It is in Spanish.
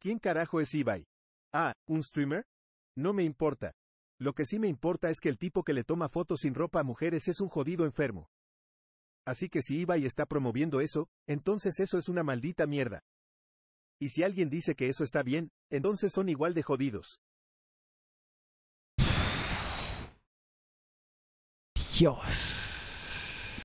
¿Quién carajo es Ibai? Ah, ¿un streamer? No me importa. Lo que sí me importa es que el tipo que le toma fotos sin ropa a mujeres es un jodido enfermo. Así que si Ibai está promoviendo eso, entonces eso es una maldita mierda. Y si alguien dice que eso está bien, entonces son igual de jodidos. Dios.